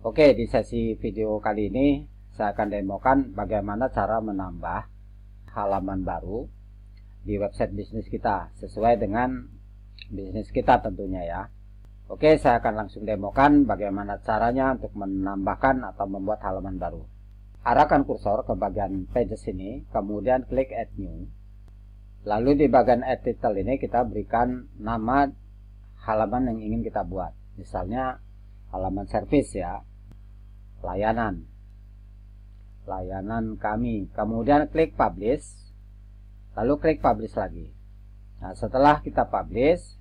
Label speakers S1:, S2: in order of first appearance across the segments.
S1: Oke, di sesi video kali ini saya akan demokan bagaimana cara menambah halaman baru di website bisnis kita sesuai dengan bisnis kita tentunya ya. Oke, saya akan langsung demokan bagaimana caranya untuk menambahkan atau membuat halaman baru. Arahkan kursor ke bagian pages ini, kemudian klik add new. Lalu di bagian add title ini kita berikan nama halaman yang ingin kita buat. Misalnya halaman service ya layanan layanan kami kemudian klik publish lalu klik publish lagi nah setelah kita publish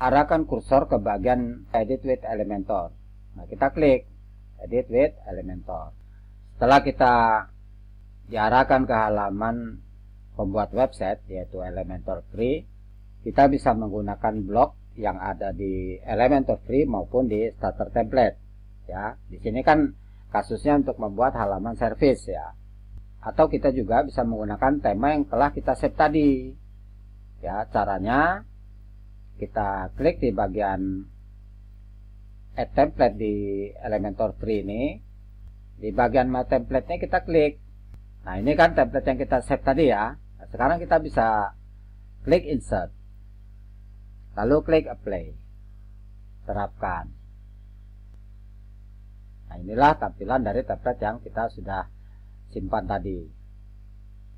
S1: arahkan kursor ke bagian edit with elementor nah kita klik edit with elementor setelah kita diarahkan ke halaman pembuat website yaitu elementor free kita bisa menggunakan blog yang ada di elementor free maupun di starter template ya di sini kan kasusnya untuk membuat halaman service ya. Atau kita juga bisa menggunakan tema yang telah kita set tadi. Ya, caranya kita klik di bagian add template di Elementor 3 ini. Di bagian my template-nya kita klik. Nah, ini kan template yang kita set tadi ya. Nah, sekarang kita bisa klik insert. Lalu klik apply. Terapkan. Nah, inilah tampilan dari template yang kita sudah simpan tadi.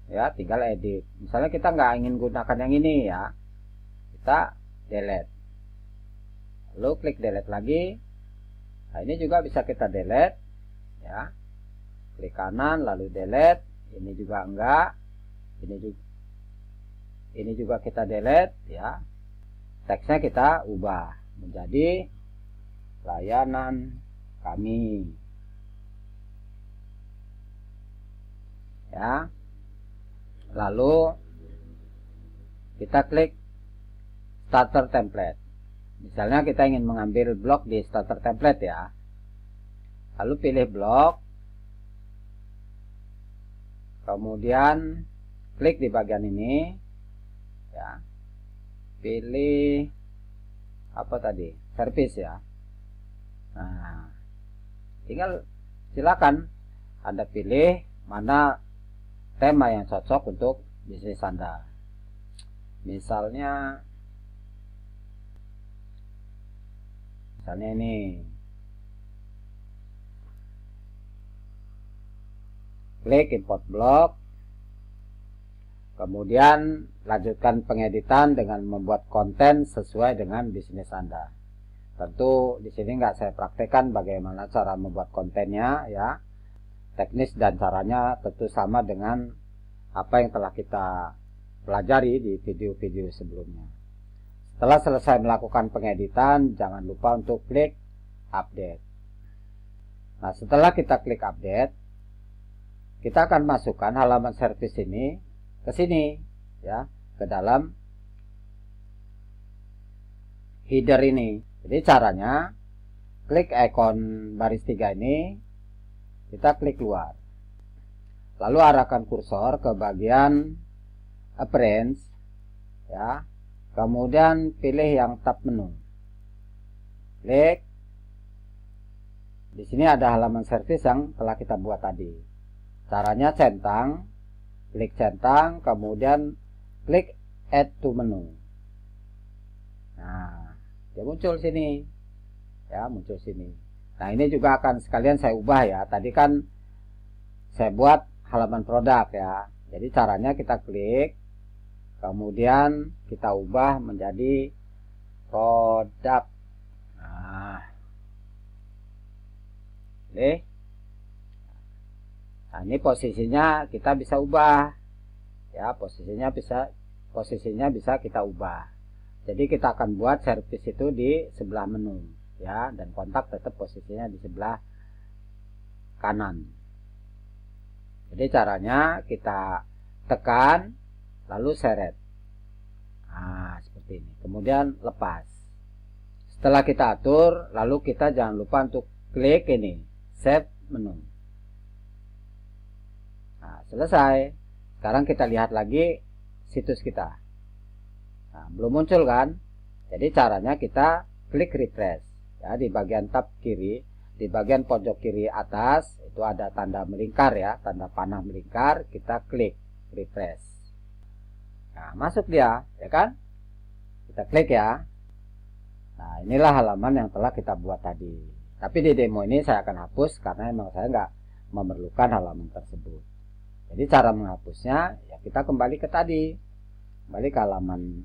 S1: Ya, tinggal edit. Misalnya kita nggak ingin gunakan yang ini ya, kita delete. Lalu klik delete lagi. Nah, ini juga bisa kita delete. Ya, klik kanan lalu delete. Ini juga enggak. Ini juga ini juga kita delete ya. Teksnya kita ubah menjadi layanan kami. Ya. Lalu kita klik starter template. Misalnya kita ingin mengambil blok di starter template ya. Lalu pilih blok. Kemudian klik di bagian ini. Ya. Pilih apa tadi? Service ya. Nah, tinggal silakan Anda pilih mana tema yang cocok untuk bisnis Anda. Misalnya misalnya ini klik import blog, kemudian lanjutkan pengeditan dengan membuat konten sesuai dengan bisnis Anda Tentu di sini nggak saya praktekkan bagaimana cara membuat kontennya ya. Teknis dan caranya tentu sama dengan apa yang telah kita pelajari di video-video sebelumnya. Setelah selesai melakukan pengeditan, jangan lupa untuk klik update. Nah, setelah kita klik update, kita akan masukkan halaman service ini ke sini ya, ke dalam header ini. Jadi caranya klik ikon baris tiga ini, kita klik luar. Lalu arahkan kursor ke bagian appearance ya. Kemudian pilih yang tab menu. Klik. Di sini ada halaman service yang telah kita buat tadi. Caranya centang, klik centang, kemudian klik add to menu. Nah, ya muncul sini ya muncul sini nah ini juga akan sekalian saya ubah ya tadi kan saya buat halaman produk ya jadi caranya kita klik kemudian kita ubah menjadi produk nah nah ini posisinya kita bisa ubah ya posisinya bisa posisinya bisa kita ubah jadi kita akan buat service itu di sebelah menu ya dan kontak tetap posisinya di sebelah kanan. Jadi caranya kita tekan lalu seret. Nah, seperti ini. Kemudian lepas. Setelah kita atur, lalu kita jangan lupa untuk klik ini, save menu. Nah, selesai. Sekarang kita lihat lagi situs kita nah, belum muncul kan jadi caranya kita klik refresh ya di bagian tab kiri di bagian pojok kiri atas itu ada tanda melingkar ya tanda panah melingkar kita klik refresh nah masuk dia ya kan kita klik ya nah inilah halaman yang telah kita buat tadi tapi di demo ini saya akan hapus karena memang saya nggak memerlukan halaman tersebut. Jadi cara menghapusnya ya kita kembali ke tadi, kembali ke halaman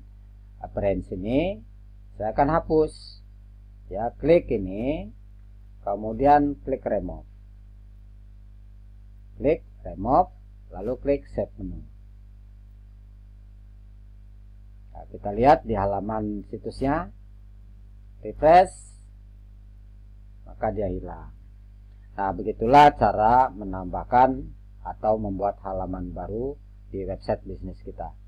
S1: appearance ini saya akan hapus ya klik ini kemudian klik remove klik remove lalu klik save menu nah, kita lihat di halaman situsnya refresh maka dia hilang nah begitulah cara menambahkan atau membuat halaman baru di website bisnis kita